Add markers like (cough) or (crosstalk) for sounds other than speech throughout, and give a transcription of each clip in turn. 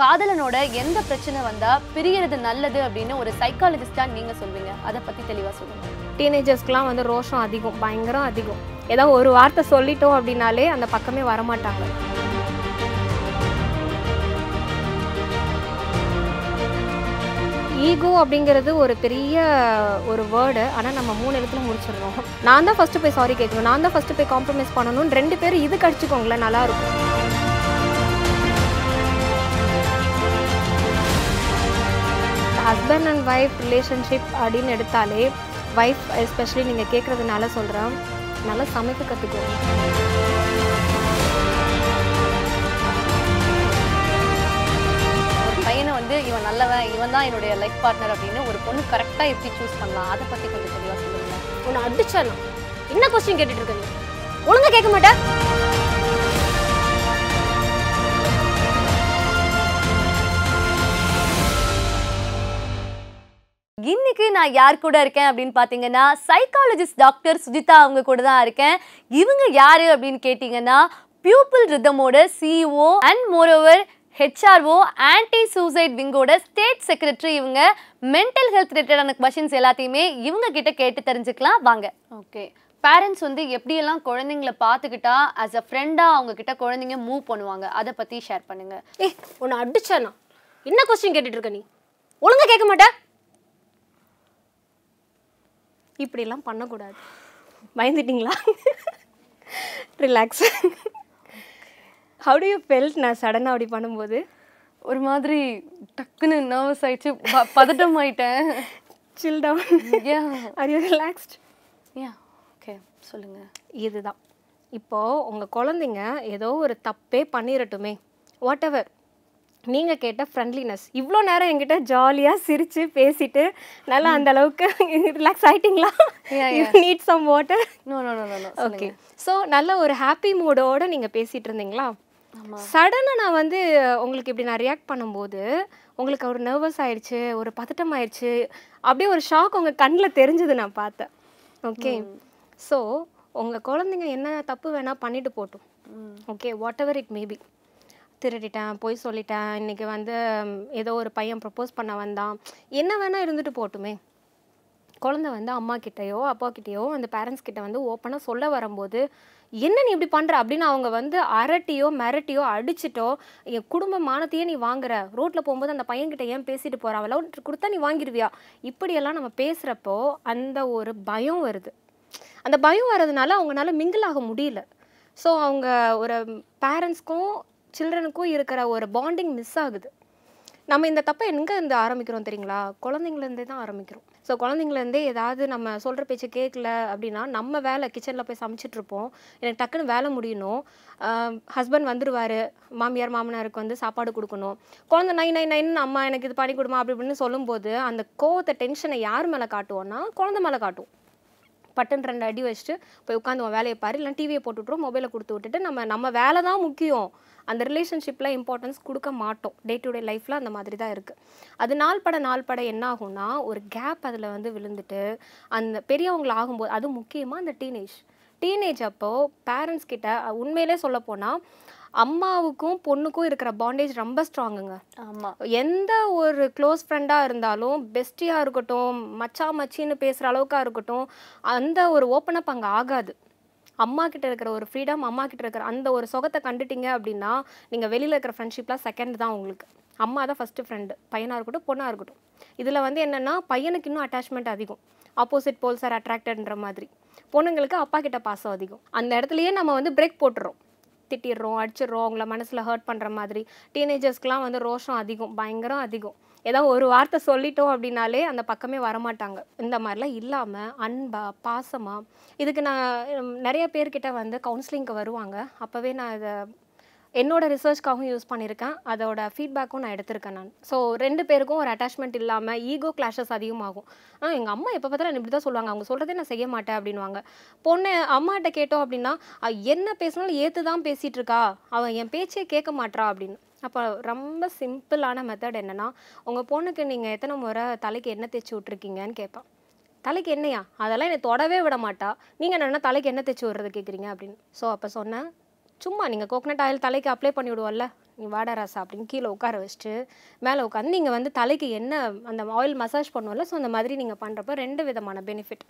காதலனோட எந்த பிரச்சனை வந்தால் பிரியறது நல்லது அப்படின்னு ஒரு சைக்காலஜிஸ்டா நீங்கள் சொல்வீங்க அதை பற்றி தெளிவாக சொல்லுங்கள் டீனேஜர்ஸ்க்குலாம் வந்து ரோஷம் அதிகம் பயங்கரம் அதிகம் ஏதாவது ஒரு வார்த்தை சொல்லிட்டோம் அப்படின்னாலே அந்த பக்கமே வரமாட்டாங்க ஈகோ அப்படிங்கிறது ஒரு பெரிய ஒரு வேர்டு ஆனால் நம்ம மூணு இடத்துல முடிச்சிடணும் நான் தான் ஃபஸ்ட்டு போய் சாரி கேட்கணும் நான் தான் ஃபஸ்ட்டு போய் காம்ப்ரமைஸ் பண்ணணும் ரெண்டு பேரும் இது கடிச்சிக்கோங்களேன் நல்லாயிருக்கும் ஹஸ்பண்ட் அண்ட் ஒய்ஃப் ரிலேஷன்ஷிப் அப்படின்னு எடுத்தாலே ஒய்ஃப் எஸ்பெஷலி நீங்கள் கேட்குறதுனால சொல்கிறேன் நல்லா சமைக்க கற்றுக்கோங்க பையனை வந்து இவன் நல்லவன் இவன் தான் என்னுடைய லைஃப் பார்ட்னர் அப்படின்னு ஒரு பொண்ணு கரெக்டாக எப்படி சூஸ் பண்ணலாம் அதை பற்றி கொஞ்சம் தெளிவாக சொல்லுங்கள் உன்னை அடிச்சானா என்ன கொஸ்டின் கேட்டுட்டு இருக்கீங்க ஒழுங்காக கேட்க மாட்டேன் இன்னைக்கு நான் யார் கூட இருக்கேன் அப்படின்னு பார்த்தீங்கன்னா சைக்காலஜிஸ்ட் டாக்டர் சுஜிதா அவங்க கூட தான் இருக்கேன் இவங்க யார் அப்படின்னு கேட்டிங்கன்னா பியூப்பிள் ரிதமோட CEO and moreover HRO anti suicide விங்கோட ஸ்டேட் செக்ரட்டரி இவங்க மென்டல் ஹெல்த் ரிலேட்டடான கொஷின்ஸ் எல்லாத்தையுமே இவங்க கிட்ட கேட்டு தெரிஞ்சுக்கலாம் வாங்க ஓகே பேரண்ட்ஸ் வந்து எப்படியெல்லாம் குழந்தைங்கள பார்த்துக்கிட்டா ஆஸ் அ ஃப்ரெண்டாக அவங்க கிட்ட குழந்தைங்க மூவ் பண்ணுவாங்க அதை பற்றி ஷேர் பண்ணுங்கள் ஏ உன்னை அடிச்சானா என்ன கொஸ்டின் கேட்டுட்டு இருக்க நீ ஒழுங்காக கேட்க மாட்டேன் இப்படிலாம் பண்ணக்கூடாது பயந்துட்டிங்களா relax how do you felt நான் சடனாக அப்படி பண்ணும்போது ஒரு மாதிரி டக்குன்னு நர்வஸ் ஆயிடுச்சு பதட்டம் ஆயிட்டேன் chill down yeah are you relaxed yeah okay சொல்லுங்கள் இதுதான் இப்போது உங்கள் குழந்தைங்க ஏதோ ஒரு தப்பே பண்ணிடட்டுமே வாட் எவர் நீங்கள் கேட்ட ஃப்ரெண்ட்லினஸ் இவ்வளோ நேரம் எங்கிட்ட ஜாலியாக சிரித்து பேசிட்டு நல்லா அந்த அளவுக்கு ரிலாக்ஸ் ஆகிட்டிங்களா need some water no okay so நல்ல ஒரு ஹாப்பி மூடோடு நீங்கள் பேசிகிட்டு இருந்தீங்களா சடனாக நான் வந்து உங்களுக்கு இப்படி நான் ரியாக்ட் பண்ணும்போது உங்களுக்கு ஒரு நர்வஸ் ஆயிடுச்சு ஒரு பதட்டம் ஆயிடுச்சு அப்படியே ஒரு ஷாக் உங்கள் கண்ணில் தெரிஞ்சது நான் பார்த்தேன் ஓகே ஸோ உங்கள் குழந்தைங்க என்ன தப்பு வேணால் பண்ணிட்டு போட்டோம் okay whatever it maybe திருடிட்டேன் போய் சொல்லிட்டேன் இன்றைக்கி வந்து ஏதோ ஒரு பையன் ப்ரப்போஸ் பண்ண வந்தான் என்ன வேணால் இருந்துட்டு போட்டுமே குழந்தை வந்து அம்மா கிட்டேயோ அப்பா கிட்டேயோ அந்த பேரண்ட்ஸ் கிட்ட வந்து ஓப்பனாக சொல்ல வரும்போது என்ன நீ இப்படி பண்ணுற அப்படின்னு அவங்க வந்து அரட்டியோ மிரட்டியோ அடிச்சிட்டோ என் குடும்ப மானத்தையே நீ வாங்குற ரோட்டில் போகும்போது அந்த பையன்கிட்ட ஏன் பேசிட்டு போகிற அவளோ கொடுத்தா நீ வாங்கிடுவியா இப்படியெல்லாம் நம்ம பேசுகிறப்போ அந்த ஒரு பயம் வருது அந்த பயம் வர்றதுனால அவங்களால மிங்கிள் ஆக முடியல ஸோ அவங்க ஒரு பேரண்ட்ஸ்க்கும் சில்ட்ரனுக்கும் இருக்கிற ஒரு பாண்டிங் மிஸ் ஆகுது நம்ம இந்த தப்பை எங்கேருந்து ஆரம்பிக்கிறோம் தெரியுங்களா குழந்தைங்கலேருந்தே தான் ஆரம்பிக்கிறோம் ஸோ குழந்தைங்களேருந்தே ஏதாவது நம்ம சொல்கிற பேச்சு கேட்கல அப்படின்னா நம்ம வேலை கிச்சனில் போய் சமைச்சிட்ருப்போம் எனக்கு டக்குன்னு வேலை முடியணும் ஹஸ்பண்ட் வந்துடுவார் மாமியார் மாமனாருக்கு வந்து சாப்பாடு கொடுக்கணும் குழந்த நை நை நைன்னு அம்மா எனக்கு இது பண்ணி கொடுமா அப்படி இப்படின்னு சொல்லும்போது அந்த கோவத்தை டென்ஷனை யார் மேலே காட்டுவோன்னா குழந்த மேலே காட்டுவோம் பட்டன் ரெண்டு அடி வச்சுட்டு போய் உட்காந்து உன் வேலையை பாரு இல்லை டிவியை போட்டு மொபைலை கொடுத்து விட்டுட்டு நம்ம நம்ம வேலை தான் முக்கியம் அந்த ரிலேஷன்ஷிப்பில் இம்பார்ட்டன்ஸ் கொடுக்க மாட்டோம் டே டு டே லைஃப்பில் அந்த மாதிரி தான் இருக்குது அது நாள் பட நாள் பட என்ன ஆகும்னா ஒரு கேப் அதில் வந்து விழுந்துட்டு அந்த பெரியவங்களாகும்போது அதுவும் முக்கியமாக அந்த டீனேஜ் டீனேஜ் அப்போது பேரண்ட்ஸ் கிட்ட உண்மையிலே சொல்ல போனால் அம்மாவுக்கும் பொண்ணுக்கும் இருக்கிற பாண்டேஜ் ரொம்ப ஸ்ட்ராங்குங்க ஆமாம் எந்த ஒரு க்ளோஸ் ஃப்ரெண்டாக இருந்தாலும் பெஸ்டியாக இருக்கட்டும் மச்சா மச்சின்னு பேசுகிற அளவுக்காக இருக்கட்டும் அந்த ஒரு ஓப்பன் அப் அங்கே ஆகாது அம்மா கிட்ட இருக்கிற ஒரு ஃப்ரீடம் அம்மா கிட்ட இருக்கிற அந்த ஒரு சொகத்தை கண்டுட்டீங்க அப்படின்னா நீங்கள் வெளியில் இருக்கிற ஃப்ரெண்ட்ஷிப்லாம் செகண்ட் தான் உங்களுக்கு அம்மா தான் ஃபஸ்ட்டு ஃப்ரெண்டு பையனாக இருக்கட்டும் பொண்ணாக இருக்கட்டும் இதில் வந்து என்னென்னா பையனுக்கு இன்னும் அட்டாச்மெண்ட் அதிகம் ஆப்போசிட் போல்ஸ் ஆர் அட்ராக்டட்ன்ற மாதிரி பொண்ணுங்களுக்கு அப்பா கிட்ட பாசம் அதிகம் அந்த இடத்துலையே நம்ம வந்து பிரேக் போட்டுறோம் திட்டிடுறோம் அடிச்சிடுறோம் அவங்கள மனசில் ஹர்ட் பண்ணுற மாதிரி டீனேஜர்ஸ்க்கெலாம் வந்து ரோஷம் அதிகம் பயங்கரம் அதிகம் ஏதாவது ஒரு வார்த்தை சொல்லிட்டோம் அப்படின்னாலே அந்த பக்கமே வரமாட்டாங்க இந்த மாதிரிலாம் இல்லாமல் அன்பாக பாசமாக இதுக்கு நான் நிறைய பேர்கிட்ட வந்து கவுன்சிலிங்க்கு வருவாங்க அப்போவே நான் இதை என்னோடய ரிசர்ச்க்காகவும் யூஸ் பண்ணியிருக்கேன் அதோட ஃபீட்பேக்கும் நான் எடுத்திருக்கேன் நான் ஸோ ரெண்டு பேருக்கும் ஒரு அட்டாச்மெண்ட் இல்லாமல் ஈகோ கிளாஷஸ் அதிகமாகும் ஆனால் எங்கள் அம்மா எப்போ பார்த்தாலும் இப்படி தான் சொல்லுவாங்க அவங்க சொல்கிறதே நான் செய்ய மாட்டேன் அப்படின்வாங்க பொண்ணு அம்மாட்ட கேட்டோம் அப்படின்னா என்ன பேசினாலும் ஏற்று தான் பேசிகிட்டு இருக்கா அவன் என் பேச்சே கேட்க மாட்றா அப்படின்னு அப்போ ரொம்ப சிம்பிளான மெத்தட் என்னென்னா உங்கள் பொண்ணுக்கு நீங்கள் எத்தனை முறை தலைக்கு என்ன தேய்ச்சி விட்ருக்கீங்கன்னு கேட்பான் தலைக்கு என்னையா அதெல்லாம் என்னை தொடவே விட மாட்டா நீங்கள் என்னென்னா தலைக்கு என்ன தைச்சி விட்றது கேட்குறீங்க அப்படின்னு ஸோ அப்போ சொன்னேன் சும்மா நீங்கள் கோகனட் ஆயில் தலைக்கு அப்ளை பண்ணி விடுவோம்ல நீ வாடா அப்படின்னு கீழே உட்கார வச்சுட்டு மேலே உட்காந்து நீங்கள் வந்து தலைக்கு என்ன அந்த ஆயில் மசாஜ் பண்ணுவோம்ல ஸோ அந்த மாதிரி நீங்கள் பண்ணுறப்ப ரெண்டு விதமான பெனிஃபிட்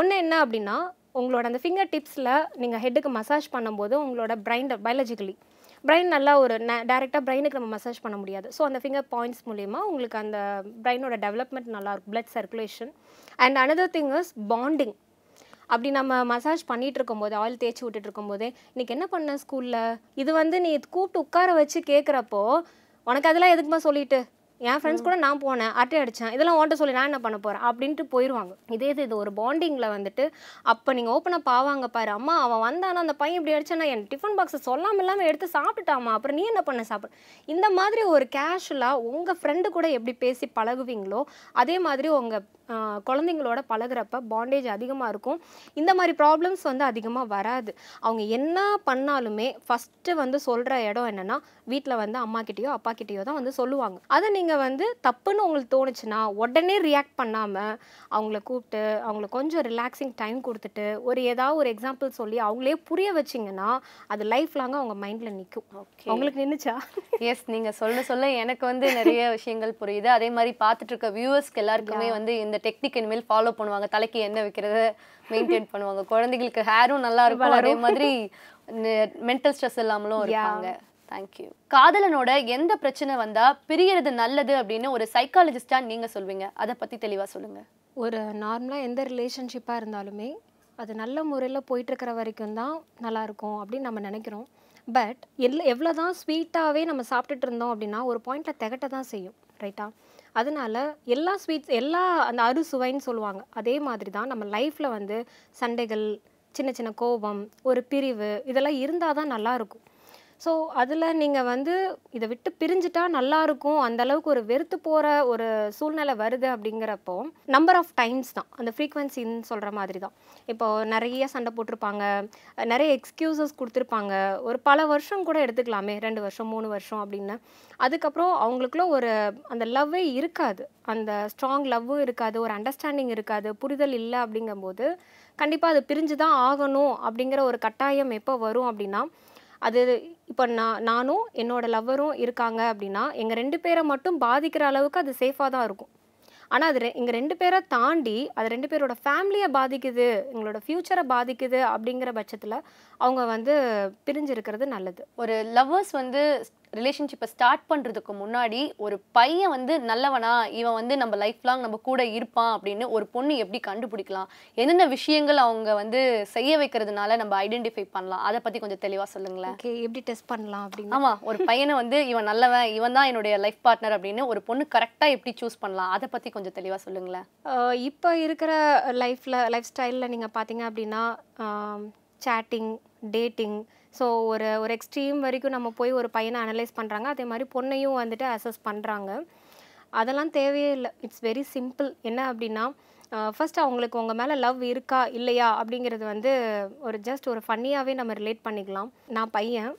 ஒன்று என்ன அப்படின்னா உங்களோட அந்த ஃபிங்கர் டிப்ஸில் நீங்கள் ஹெட்டுக்கு மசாஜ் பண்ணும்போது உங்களோட பிரைன் பயாலஜிக்கலி பிரெயின் நல்லா ஒரு நே டேரெக்டாக பிரெயினுக்கு நம்ம மசாஜ் பண்ண முடியாது ஸோ அந்த ஃபிங்கர் பாயிண்ட்ஸ் மூலிமா உங்களுக்கு அந்த பிரெயினோட டெவலப்மெண்ட் நல்லாயிருக்கும் blood circulation and another thing is bonding அப்படி நம்ம மசாஜ் பண்ணிகிட்டு இருக்கும்போது ஆயில் தேய்ச்சி விட்டுட்டு இருக்கும்போது இன்னைக்கு என்ன பண்ண ஸ்கூலில் இது வந்து நீ கூப்பிட்டு உட்கார வச்சு கேட்குறப்போ உனக்கு அதெல்லாம் எதுக்குமா சொல்லிட்டு என் ஃப்ரெண்ட்ஸ் கூட நான் போனேன் அட்டை அடித்தேன் இதெல்லாம் ஓன்ட்ட சொல்லி நான் என்ன பண்ண போகிறேன் அப்படின்ட்டு போயிடுவாங்க இதே இது இது ஒரு பாண்டிங்கில் வந்துட்டு அப்போ நீங்கள் ஓப்பனாக பாவாங்க பாரு அம்மா அவன் வந்தானா அந்த பையன் இப்படி அடிச்சானா என் டிஃபன் பாக்ஸை சொல்லாமல் இல்லாமல் எடுத்து சாப்பிட்டாமா அப்புறம் நீ என்ன பண்ண சாப்பிடு இந்த மாதிரி ஒரு கேஷுவலாக உங்கள் ஃப்ரெண்டு கூட எப்படி பேசி பழகுவீங்களோ அதே மாதிரி உங்கள் குழந்தைங்களோட பழகிறப்ப பாண்டேஜ் அதிகமாக இருக்கும் இந்த மாதிரி ப்ராப்ளம்ஸ் வந்து அதிகமாக வராது அவங்க என்ன பண்ணாலுமே ஃபஸ்ட்டு வந்து சொல்கிற இடம் என்னென்னா வீட்டில் வந்து அம்மாக்கிட்டேயோ அப்பாக்கிட்டேயோ தான் வந்து சொல்லுவாங்க அதை நீங்கள் நீங்கள் வந்து தப்புன்னு உங்களுக்கு தோணுச்சுன்னா உடனே ரியாக்ட் பண்ணாமல் அவங்கள கூப்பிட்டு அவங்கள கொஞ்சம் ரிலாக்ஸிங் டைம் கொடுத்துட்டு ஒரு ஏதாவது ஒரு எக்ஸாம்பிள் சொல்லி அவங்களே புரிய வச்சிங்கன்னா அது லைஃப் லாங்காக அவங்க மைண்டில் நிற்கும் அவங்களுக்கு நின்றுச்சா எஸ் நீங்கள் சொல்ல சொல்ல எனக்கு வந்து நிறைய விஷயங்கள் புரியுது அதே மாதிரி பார்த்துட்டு இருக்க வியூவர்ஸ்க்கு எல்லாருக்குமே வந்து இந்த டெக்னிக் இனிமேல் ஃபாலோ பண்ணுவாங்க தலைக்கு என்ன வைக்கிறது மெயின்டைன் பண்ணுவாங்க குழந்தைகளுக்கு ஹேரும் நல்லா இருக்கும் அதே மாதிரி மென்டல் ஸ்ட்ரெஸ் இல்லாமலும் இருப்பாங்க தேங்க்யூ காதலனோட எந்த பிரச்சனை வந்தால் பிரியறது நல்லது அப்படின்னு ஒரு சைக்காலஜிஸ்டாக நீங்கள் சொல்வீங்க அதை பற்றி தெளிவாக சொல்லுங்கள் ஒரு நார்மலாக எந்த ரிலேஷன்ஷிப்பாக இருந்தாலுமே அது நல்ல முறையில் போயிட்டுருக்கிற வரைக்கும் தான் நல்லாயிருக்கும் அப்படின்னு நம்ம நினைக்கிறோம் பட் எல்ல எவ்வளோ தான் ஸ்வீட்டாகவே நம்ம சாப்பிட்டுட்டு இருந்தோம் அப்படின்னா ஒரு பாயிண்ட்டில் திகட்ட தான் செய்யும் ரைட்டா அதனால எல்லா ஸ்வீட்ஸ் எல்லா அந்த சுவைன்னு சொல்லுவாங்க அதே மாதிரி தான் நம்ம லைஃப்பில் வந்து சண்டைகள் சின்ன சின்ன கோபம் ஒரு பிரிவு இதெல்லாம் இருந்தால் தான் நல்லாயிருக்கும் ஸோ அதில் நீங்கள் வந்து இதை விட்டு பிரிஞ்சுட்டா இருக்கும் அந்த அளவுக்கு ஒரு வெறுத்து போகிற ஒரு சூழ்நிலை வருது அப்படிங்கிறப்போ நம்பர் ஆஃப் டைம்ஸ் தான் அந்த ஃப்ரீக்வன்சின்னு சொல்கிற மாதிரி தான் இப்போது நிறைய சண்டை போட்டிருப்பாங்க நிறைய எக்ஸ்கியூசஸ் கொடுத்துருப்பாங்க ஒரு பல வருஷம் கூட எடுத்துக்கலாமே ரெண்டு வருஷம் மூணு வருஷம் அப்படின்னு அதுக்கப்புறம் அவங்களுக்குள்ள ஒரு அந்த லவ்வே இருக்காது அந்த ஸ்ட்ராங் லவ்வும் இருக்காது ஒரு அண்டர்ஸ்டாண்டிங் இருக்காது புரிதல் இல்லை அப்படிங்கும்போது கண்டிப்பாக அது பிரிஞ்சு தான் ஆகணும் அப்படிங்கிற ஒரு கட்டாயம் எப்போ வரும் அப்படின்னா அது இப்போ நான் நானும் என்னோடய லவ்வரும் இருக்காங்க அப்படின்னா எங்கள் ரெண்டு பேரை மட்டும் பாதிக்கிற அளவுக்கு அது சேஃபாக தான் இருக்கும் ஆனால் அது எங்கள் ரெண்டு பேரை தாண்டி அது ரெண்டு பேரோட ஃபேமிலியை பாதிக்குது எங்களோட ஃப்யூச்சரை பாதிக்குது அப்படிங்கிற பட்சத்தில் அவங்க வந்து இருக்கிறது நல்லது ஒரு லவ்வர்ஸ் வந்து ரிலேஷன்ஷிப்பை ஸ்டார்ட் பண்ணுறதுக்கு முன்னாடி ஒரு பையன் வந்து நல்லவனா இவன் வந்து நம்ம லைஃப் லாங் நம்ம கூட இருப்பான் அப்படின்னு ஒரு பொண்ணு எப்படி கண்டுபிடிக்கலாம் என்னென்ன விஷயங்கள் அவங்க வந்து செய்ய வைக்கிறதுனால நம்ம ஐடென்டிஃபை பண்ணலாம் அதை பற்றி கொஞ்சம் தெளிவாக சொல்லுங்களேன் ஓகே எப்படி டெஸ்ட் பண்ணலாம் அப்படின்னு ஆமாம் ஒரு பையனை வந்து இவன் நல்லவன் இவன் தான் என்னுடைய லைஃப் பார்ட்னர் அப்படின்னு ஒரு பொண்ணு கரெக்டாக எப்படி சூஸ் பண்ணலாம் அதை பற்றி கொஞ்சம் தெளிவாக சொல்லுங்களேன் இப்போ இருக்கிற லைஃப்பில் லைஃப் ஸ்டைலில் நீங்கள் பார்த்தீங்க அப்படின்னா சேட்டிங் டேட்டிங் ஸோ ஒரு ஒரு எக்ஸ்ட்ரீம் வரைக்கும் நம்ம போய் ஒரு பையனை அனலைஸ் பண்ணுறாங்க அதே மாதிரி பொண்ணையும் வந்துட்டு அசஸ் பண்ணுறாங்க அதெல்லாம் தேவையே இல்லை இட்ஸ் வெரி சிம்பிள் என்ன அப்படின்னா ஃபஸ்ட் அவங்களுக்கு உங்கள் மேலே லவ் இருக்கா இல்லையா அப்படிங்கிறது வந்து ஒரு ஜஸ்ட் ஒரு ஃபன்னியாகவே நம்ம ரிலேட் பண்ணிக்கலாம் நான் பையன்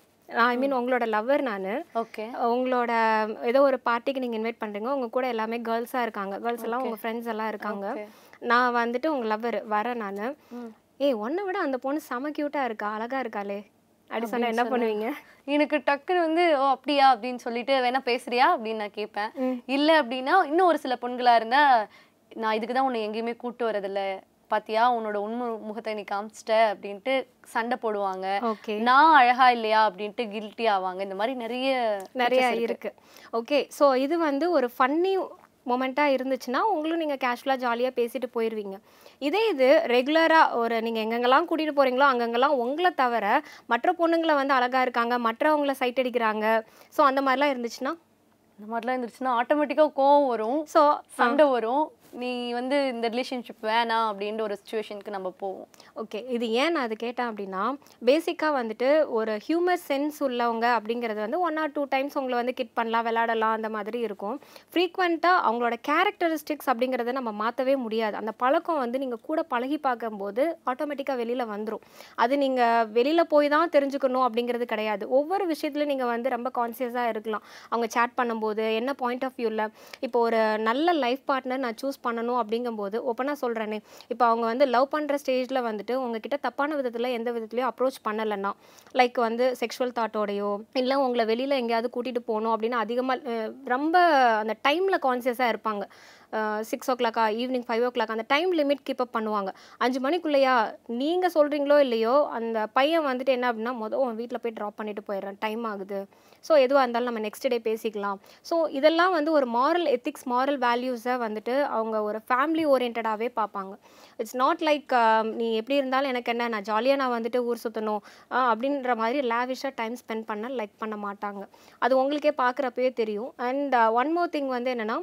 ஐ மீன் உங்களோட லவ்வர் நான் ஓகே உங்களோட ஏதோ ஒரு பார்ட்டிக்கு நீங்கள் இன்வைட் பண்ணுறீங்க உங்கள் கூட எல்லாமே கேர்ள்ஸாக இருக்காங்க கேர்ள்ஸ் எல்லாம் உங்கள் ஃப்ரெண்ட்ஸ் எல்லாம் இருக்காங்க நான் வந்துட்டு உங்கள் லவ்வர் வரேன் நான் ஏய் ஒன்றை விட அந்த பொண்ணு செம க்யூட்டாக இருக்கா அழகாக இருக்காளே அப்படி சொன்னா என்ன பண்ணுவீங்க எனக்கு டக்குன்னு வந்து ஓ அப்படியா அப்படின்னு சொல்லிட்டு வேணா பேசுறியா அப்படின்னு நான் கேட்பேன் இல்ல அப்படின்னா இன்னும் ஒரு சில பொண்களா இருந்தா நான் இதுக்குதான் உன்னை எங்கேயுமே கூட்டு வரதில்ல பாத்தியா உன்னோட உண்மை முகத்தை நீ காமிச்சிட்ட அப்படின்ட்டு சண்டை போடுவாங்க நான் அழகா இல்லையா அப்படின்ட்டு கில்ட்டி ஆவாங்க இந்த மாதிரி நிறைய நிறைய இருக்கு ஓகே ஸோ இது வந்து ஒரு ஃபன்னி மொமெண்ட்டாக இருந்துச்சுன்னா உங்களும் நீங்கள் கேஷுவலாக ஜாலியாக பேசிட்டு போயிடுவீங்க இதே இது ரெகுலராக ஒரு நீங்கள் எங்கெங்கெல்லாம் கூட்டிகிட்டு போகிறீங்களோ அங்கங்கெல்லாம் உங்களை தவிர மற்ற பொண்ணுங்களை வந்து அழகாக இருக்காங்க மற்றவங்கள சைட் அடிக்கிறாங்க ஸோ அந்த மாதிரிலாம் இருந்துச்சுன்னா இந்த மாதிரிலாம் இருந்துச்சுன்னா ஆட்டோமேட்டிக்காக கோவம் வரும் ஸோ சண்டை வரும் நீ வந்து இந்த ரிலேஷன்ஷிப் வேணாம் அப்படின்ற ஒரு சுச்சுவேஷனுக்கு நம்ம போவோம் ஓகே இது ஏன் நான் அது கேட்டேன் அப்படின்னா பேசிக்காக வந்துட்டு ஒரு ஹியூமர் சென்ஸ் உள்ளவங்க அப்படிங்கிறது வந்து ஒன் ஆர் டூ டைம்ஸ் உங்களை வந்து கிட் பண்ணலாம் விளாடலாம் அந்த மாதிரி இருக்கும் ஃப்ரீக்வெண்ட்டாக அவங்களோட கேரக்டரிஸ்டிக்ஸ் அப்படிங்கிறத நம்ம மாற்றவே முடியாது அந்த பழக்கம் வந்து நீங்கள் கூட பழகி பார்க்கும்போது ஆட்டோமேட்டிக்காக வெளியில் வந்துடும் அது நீங்கள் வெளியில் போய் தான் தெரிஞ்சுக்கணும் அப்படிங்கிறது கிடையாது ஒவ்வொரு விஷயத்துலையும் நீங்கள் வந்து ரொம்ப கான்சியஸாக இருக்கலாம் அவங்க சேட் பண்ணும்போது என்ன பாயிண்ட் ஆஃப் வியூவில் இப்போ ஒரு நல்ல லைஃப் பார்ட்னர் நான் சூஸ் பண்ணணும் அப்படிங்கும்போது ஓப்பனாக சொல்கிறேனே இப்போ அவங்க வந்து லவ் பண்ணுற ஸ்டேஜில் வந்துட்டு உங்ககிட்ட தப்பான விதத்தில் எந்த விதத்துலையும் அப்ரோச் பண்ணலைன்னா லைக் வந்து செக்ஷுவல் தாட்டோடையோ இல்லை உங்களை வெளியில் எங்கேயாவது கூட்டிகிட்டு போகணும் அப்படின்னு அதிகமாக ரொம்ப அந்த டைமில் கான்சியஸாக இருப்பாங்க சிக்ஸ் ஓ கிளாக்கா ஈவினிங் ஃபைவ் ஓ கிளாக் அந்த டைம் லிமிட் கீப் அப் பண்ணுவாங்க அஞ்சு மணிக்குள்ளேயா நீங்கள் சொல்கிறீங்களோ இல்லையோ அந்த பையன் வந்துட்டு என்ன அப்படின்னா மொதல் உன் வீட்டில் போய் ட்ராப் பண்ணிட்டு போயிடுறேன் டைம் ஆகுது ஸோ எதுவாக இருந்தாலும் நம்ம நெக்ஸ்ட் டே பேசிக்கலாம் ஸோ இதெல்லாம் வந்து ஒரு மாரல் எத்திக்ஸ் மாரல் வேல்யூஸை வந்துட்டு அவங்க ஒரு ஃபேமிலி ஓரியன்டாகவே பார்ப்பாங்க இட்ஸ் நாட் லைக் நீ எப்படி இருந்தாலும் எனக்கு என்ன நான் ஜாலியாக நான் வந்துட்டு ஊர் சுற்றணும் அப்படின்ற மாதிரி லேவிஷாக டைம் ஸ்பெண்ட் பண்ண லைக் பண்ண மாட்டாங்க அது உங்களுக்கே பார்க்குறப்பவே தெரியும் அண்ட் ஒன் மோர் திங் வந்து என்னென்னா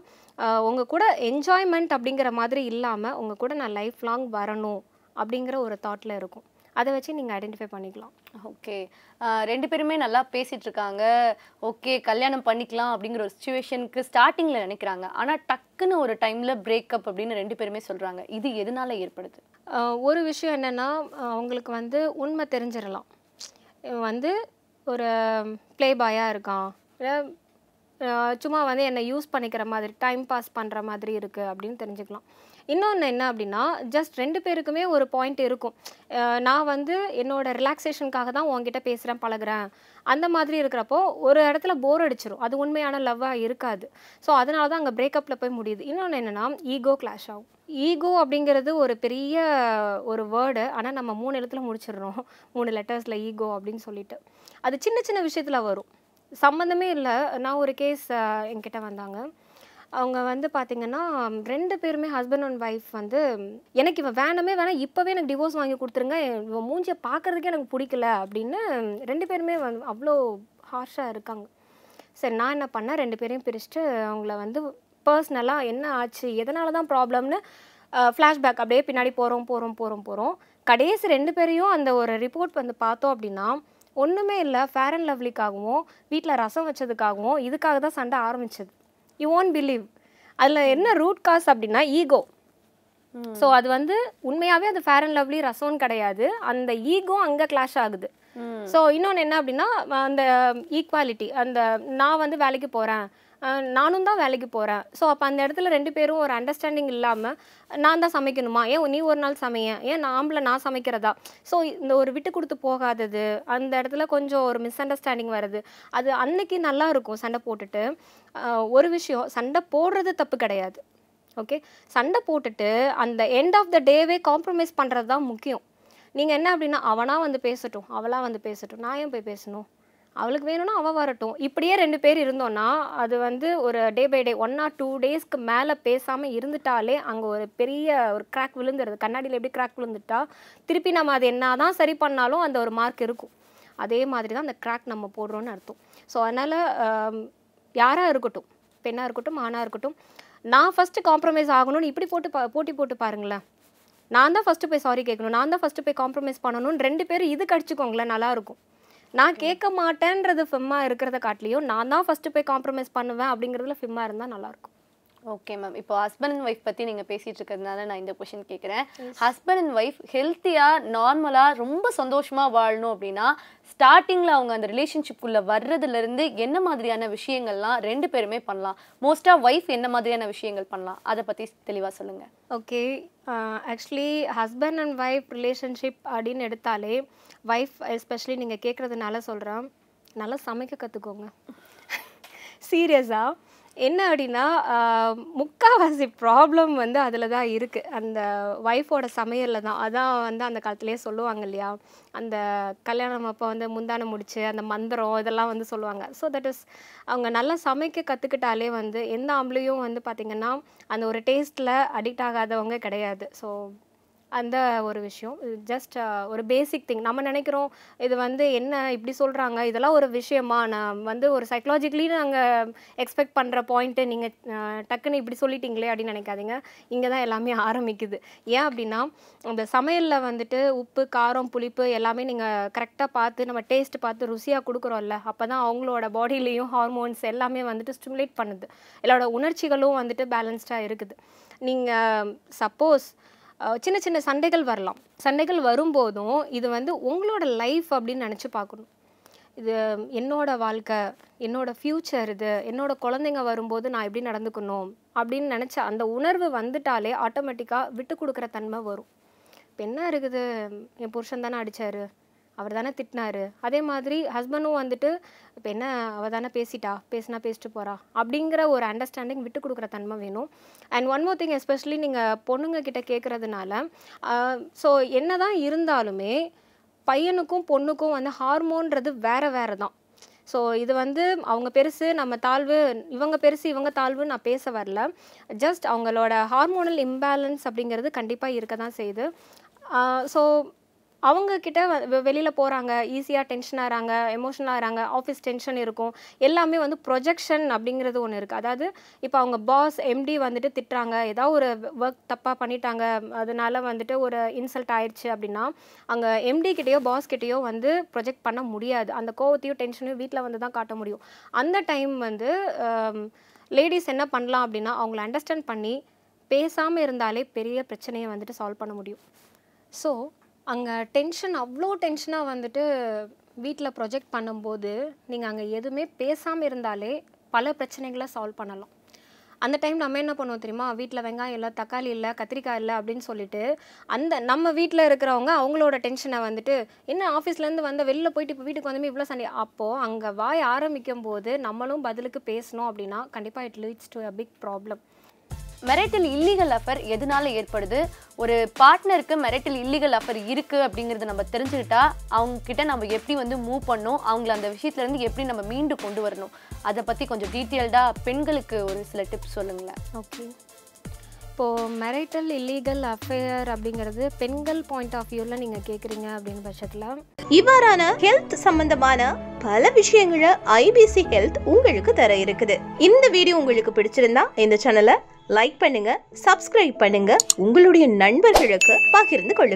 உங்கள் கூட என்ஜாய்மெண்ட் அப்படிங்கிற மாதிரி இல்லாமல் உங்கள் கூட நான் லைஃப் லாங் வரணும் அப்படிங்கிற ஒரு தாட்டில் இருக்கும் அதை வச்சு நீங்கள் ஐடென்டிஃபை பண்ணிக்கலாம் ஓகே ரெண்டு பேருமே நல்லா பேசிகிட்டு இருக்காங்க ஓகே கல்யாணம் பண்ணிக்கலாம் அப்படிங்கிற ஒரு சுச்சுவேஷனுக்கு ஸ்டார்டிங்கில் நினைக்கிறாங்க ஆனால் டக்குன்னு ஒரு டைமில் பிரேக்கப் அப்படின்னு ரெண்டு பேருமே சொல்கிறாங்க இது எதனால் ஏற்படுது ஒரு விஷயம் என்னென்னா அவங்களுக்கு வந்து உண்மை தெரிஞ்சிடலாம் வந்து ஒரு ப்ளே பாயாக இருக்கான் சும்மா வந்து என்னை யூஸ் பண்ணிக்கிற மாதிரி டைம் பாஸ் பண்ணுற மாதிரி இருக்குது அப்படின்னு தெரிஞ்சுக்கலாம் இன்னொன்று என்ன அப்படின்னா ஜஸ்ட் ரெண்டு பேருக்குமே ஒரு பாயிண்ட் இருக்கும் நான் வந்து என்னோட ரிலாக்ஸேஷனுக்காக தான் உங்ககிட்ட பேசுகிறேன் பழகிறேன் அந்த மாதிரி இருக்கிறப்போ ஒரு இடத்துல போர் அடிச்சிடும் அது உண்மையான லவ்வாக இருக்காது ஸோ அதனால தான் அங்கே பிரேக்கப்பில் போய் முடியுது இன்னொன்று என்னென்னா ஈகோ கிளாஷ் ஆகும் ஈகோ அப்படிங்கிறது ஒரு பெரிய ஒரு வேர்டு ஆனால் நம்ம மூணு இடத்துல முடிச்சிடுறோம் மூணு லெட்டர்ஸில் ஈகோ அப்படின்னு சொல்லிட்டு அது சின்ன சின்ன விஷயத்தில் வரும் சம்மந்தமே இல்லை நான் ஒரு கேஸ் என்கிட்ட வந்தாங்க அவங்க வந்து பார்த்தீங்கன்னா ரெண்டு பேருமே ஹஸ்பண்ட் அண்ட் ஒய்ஃப் வந்து எனக்கு இவன் வேணாமே வேணாம் இப்போவே எனக்கு டிவோர்ஸ் வாங்கி கொடுத்துருங்க இவன் மூஞ்சியை பார்க்குறதுக்கே எனக்கு பிடிக்கல அப்படின்னு ரெண்டு பேருமே வந்து அவ்வளோ ஹார்ஷாக இருக்காங்க சரி நான் என்ன பண்ணேன் ரெண்டு பேரையும் பிரிச்சுட்டு அவங்கள வந்து பர்சனலாக என்ன ஆச்சு எதனால தான் ப்ராப்ளம்னு ஃப்ளாஷ்பேக் அப்படியே பின்னாடி போகிறோம் போகிறோம் போகிறோம் போகிறோம் கடைசி ரெண்டு பேரையும் அந்த ஒரு ரிப்போர்ட் வந்து பார்த்தோம் அப்படின்னா ஒன்றுமே இல்லை ஃபேர் அண்ட் லவ்லிக்காகவும் வீட்டில் ரசம் வச்சதுக்காகவும் இதுக்காக தான் சண்டை ஆரம்பிச்சது யூ ஓன் பிலீவ் அதில் என்ன ரூட் காஸ் அப்படின்னா ஈகோ ஸோ அது வந்து உண்மையாகவே அது ஃபேர் அண்ட் லவ்லி ரசோன்னு கிடையாது அந்த ஈகோ அங்கே கிளாஷ் ஆகுது ஸோ இன்னொன்று என்ன அப்படின்னா அந்த ஈக்குவாலிட்டி அந்த நான் வந்து வேலைக்கு போகிறேன் நானும் தான் வேலைக்கு போகிறேன் ஸோ அப்போ அந்த இடத்துல ரெண்டு பேரும் ஒரு அண்டர்ஸ்டாண்டிங் இல்லாமல் நான் தான் சமைக்கணுமா ஏன் நீ ஒரு நாள் சமைய ஏன் ஆம்பளை நான் சமைக்கிறதா ஸோ இந்த ஒரு விட்டு கொடுத்து போகாதது அந்த இடத்துல கொஞ்சம் ஒரு மிஸ் அண்டர்ஸ்டாண்டிங் வருது அது அன்னைக்கு நல்லா இருக்கும் சண்டை போட்டுட்டு ஒரு விஷயம் சண்டை போடுறது தப்பு கிடையாது ஓகே சண்டை போட்டுட்டு அந்த எண்ட் ஆஃப் த டேவே காம்ப்ரமைஸ் பண்ணுறது தான் முக்கியம் நீங்கள் என்ன அப்படின்னா அவனாக வந்து பேசட்டும் அவளாக வந்து பேசட்டும் நான் ஏன் போய் பேசணும் அவளுக்கு வேணும்னா அவள் வரட்டும் இப்படியே ரெண்டு பேர் இருந்தோன்னா அது வந்து ஒரு day by day one or two டேஸ்க்கு மேலே பேசாமல் இருந்துட்டாலே அங்கே ஒரு பெரிய ஒரு கிராக் விழுந்துருது கண்ணாடியில் எப்படி கிராக் விழுந்துட்டா திருப்பி நம்ம அது என்ன தான் சரி பண்ணாலும் அந்த ஒரு மார்க் இருக்கும் அதே மாதிரி தான் அந்த கிராக் நம்ம போடுறோன்னு அர்த்தம் ஸோ அதனால் யாராக இருக்கட்டும் பெண்ணாக இருக்கட்டும் ஆணாக இருக்கட்டும் நான் ஃபஸ்ட்டு காம்ப்ரமைஸ் ஆகணும்னு இப்படி போட்டு பா போட்டி போட்டு பாருங்களேன் நான் தான் ஃபஸ்ட்டு போய் சாரி கேட்கணும் நான் தான் ஃபஸ்ட்டு போய் காம்ப்ரமைஸ் பண்ணணும்னு ரெண்டு பேரும் இது கடிச்சிக்கோங்களேன் நல்லாயிருக்கும் நான் கேட்க மாட்டேன்றது ஃபிம்மாக இருக்கிறத காட்டிலையும் நான் தான் ஃபஸ்ட்டு போய் காம்ப்ரமைஸ் பண்ணுவேன் அப்படிங்கிறதுல ஃபிம்மாக இருந்தால் நல்லாயிருக்கும் ஓகே மேம் இப்போ ஹஸ்பண்ட் அண்ட் ஒய்ஃப் பற்றி நீங்கள் பேசிகிட்டு இருக்கிறதுனால நான் இந்த கொஷின் கேட்குறேன் ஹஸ்பண்ட் அண்ட் ஒய்ஃப் ஹெல்த்தியாக நார்மலாக ரொம்ப சந்தோஷமாக வாழணும் அப்படின்னா ஸ்டார்டிங்கில் அவங்க அந்த ரிலேஷன்ஷிப்புக்குள்ளே வர்றதுலேருந்து என்ன மாதிரியான விஷயங்கள்லாம் ரெண்டு பேருமே பண்ணலாம் மோஸ்ட்டாக ஒய்ஃப் என்ன மாதிரியான விஷயங்கள் பண்ணலாம் அதை பற்றி தெளிவாக சொல்லுங்கள் okay actually husband and wife relationship அப்படின்னு எடுத்தாலே ஒய்ஃப் எஸ்பெஷலி நீங்கள் கேட்குறதுனால சொல்கிறேன் நல்லா சமைக்க கற்றுக்கோங்க சீரியஸாக (laughs) என்ன அப்படின்னா முக்கால்வாசி ப்ராப்ளம் வந்து அதில் தான் இருக்குது அந்த ஒய்ஃபோட சமையலில் தான் அதான் வந்து அந்த காலத்துலேயே சொல்லுவாங்க இல்லையா அந்த கல்யாணம் அப்போ வந்து முந்தானம் முடிச்சு அந்த மந்திரம் இதெல்லாம் வந்து சொல்லுவாங்க ஸோ தட் இஸ் அவங்க நல்லா சமைக்க கற்றுக்கிட்டாலே வந்து எந்த ஆம்பளையும் வந்து பார்த்திங்கன்னா அந்த ஒரு டேஸ்ட்டில் அடிக்ட் ஆகாதவங்க கிடையாது ஸோ அந்த ஒரு விஷயம் ஜஸ்ட் ஒரு பேசிக் திங் நம்ம நினைக்கிறோம் இது வந்து என்ன இப்படி சொல்கிறாங்க இதெல்லாம் ஒரு விஷயமா நான் வந்து ஒரு சைக்கலாஜிக்கலி நாங்கள் எக்ஸ்பெக்ட் பண்ணுற பாயிண்ட்டு நீங்கள் டக்குன்னு இப்படி சொல்லிட்டீங்களே அப்படின்னு நினைக்காதீங்க இங்கே தான் எல்லாமே ஆரம்பிக்குது ஏன் அப்படின்னா அந்த சமையலில் வந்துட்டு உப்பு காரம் புளிப்பு எல்லாமே நீங்கள் கரெக்டாக பார்த்து நம்ம டேஸ்ட் பார்த்து ருசியாக கொடுக்குறோம்ல அப்போ தான் அவங்களோட பாடியிலையும் ஹார்மோன்ஸ் எல்லாமே வந்துட்டு ஸ்டிமுலேட் பண்ணுது எல்லாரோட உணர்ச்சிகளும் வந்துட்டு பேலன்ஸ்டாக இருக்குது நீங்கள் சப்போஸ் சின்ன சின்ன சண்டைகள் வரலாம் சண்டைகள் வரும்போதும் இது வந்து உங்களோட லைஃப் அப்படின்னு நினச்சி பார்க்கணும் இது என்னோட வாழ்க்கை என்னோட ஃப்யூச்சர் இது என்னோட குழந்தைங்க வரும்போது நான் எப்படி நடந்துக்கணும் அப்படின்னு நினச்சி அந்த உணர்வு வந்துட்டாலே ஆட்டோமேட்டிக்காக விட்டு கொடுக்குற தன்மை வரும் இப்போ என்ன இருக்குது என் புருஷன் தானே அடித்தாரு அவர் தானே திட்டினாரு அதே மாதிரி ஹஸ்பண்டும் வந்துட்டு இப்போ என்ன அவ தானே பேசிட்டா பேசினா பேசிட்டு போகிறா அப்படிங்கிற ஒரு அண்டர்ஸ்டாண்டிங் விட்டு கொடுக்குற தன்மை வேணும் and one more thing especially நீங்கள் பொண்ணுங்க கிட்ட கேட்குறதுனால ஸோ என்ன தான் இருந்தாலுமே பையனுக்கும் பொண்ணுக்கும் வந்து ஹார்மோன்றது வேறு வேறு தான் ஸோ இது வந்து அவங்க பெருசு நம்ம தாழ்வு இவங்க பெருசு இவங்க தாழ்வு நான் பேச வரல ஜஸ்ட் அவங்களோட ஹார்மோனல் இம்பேலன்ஸ் அப்படிங்கிறது கண்டிப்பாக இருக்க தான் செய்யுது ஸோ அவங்கக்கிட்ட வெளியில் போகிறாங்க ஈஸியாக டென்ஷன் ஆகிறாங்க எமோஷனல் ஆகிறாங்க ஆஃபீஸ் டென்ஷன் இருக்கும் எல்லாமே வந்து ப்ரொஜெக்ஷன் அப்படிங்கிறது ஒன்று இருக்குது அதாவது இப்போ அவங்க பாஸ் எம்டி வந்துட்டு திட்டுறாங்க ஏதாவது ஒரு ஒர்க் தப்பாக பண்ணிட்டாங்க அதனால வந்துட்டு ஒரு இன்சல்ட் ஆயிடுச்சு அப்படின்னா அங்கே எம்டி கிட்டேயோ பாஸ் கிட்டேயோ வந்து ப்ரொஜெக்ட் பண்ண முடியாது அந்த கோவத்தையும் டென்ஷனையும் வீட்டில் வந்து தான் காட்ட முடியும் அந்த டைம் வந்து லேடிஸ் என்ன பண்ணலாம் அப்படின்னா அவங்கள அண்டர்ஸ்டாண்ட் பண்ணி பேசாமல் இருந்தாலே பெரிய பிரச்சனையை வந்துட்டு சால்வ் பண்ண முடியும் ஸோ அங்கே டென்ஷன் அவ்வளோ டென்ஷனாக வந்துட்டு வீட்டில் ப்ரொஜெக்ட் பண்ணும்போது நீங்கள் அங்கே எதுவுமே பேசாமல் இருந்தாலே பல பிரச்சனைகளை சால்வ் பண்ணலாம் அந்த டைம் நம்ம என்ன பண்ணுவோம் தெரியுமா வீட்டில் வெங்காயம் இல்லை தக்காளி இல்லை கத்திரிக்காய் இல்லை அப்படின்னு சொல்லிட்டு அந்த நம்ம வீட்டில் இருக்கிறவங்க அவங்களோட டென்ஷனை வந்துட்டு என்ன ஆஃபீஸ்லேருந்து வந்து வெளில போயிட்டு இப்போ வீட்டுக்கு வந்தமே இவ்வளோ சண்டை அப்போது அங்கே வாய் ஆரம்பிக்கும் போது நம்மளும் பதிலுக்கு பேசணும் அப்படின்னா கண்டிப்பாக it leads to a big problem marital illegal affair எதனால ஏற்படுது ஒரு பார்ட்னருக்கு மெரிட்டல் இல்லீகல் அஃபர் இருக்குது அப்படிங்கிறத நம்ம தெரிஞ்சுக்கிட்டா அவங்கக்கிட்ட நம்ம எப்படி வந்து மூவ் பண்ணணும் அவங்கள அந்த விஷயத்துலேருந்து எப்படி நம்ம மீண்டு கொண்டு வரணும் அதை பற்றி கொஞ்சம் டீட்டெயில்டாக பெண்களுக்கு ஒரு சில டிப்ஸ் சொல்லுங்களேன் ஓகே இப்போது மெரைட்டல் இல்லீகல் அஃபேர் அப்படிங்கிறது பெண்கள் பாயிண்ட் ஆஃப் வியூவில் நீங்கள் கேட்குறீங்க அப்படின்னு பட்சத்தில் இவ்வாறான ஹெல்த் சம்பந்தமான பல விஷயங்களை ஐபிசி ஹெல்த் உங்களுக்கு தர இருக்குது இந்த வீடியோ உங்களுக்கு பிடிச்சிருந்தா இந்த சேனலை லைக் பண்ணுங்க சப்ஸ்கிரைப் பண்ணுங்க உங்களுடைய நண்பர்களுக்கு பகிர்ந்து கொள்ளுங்க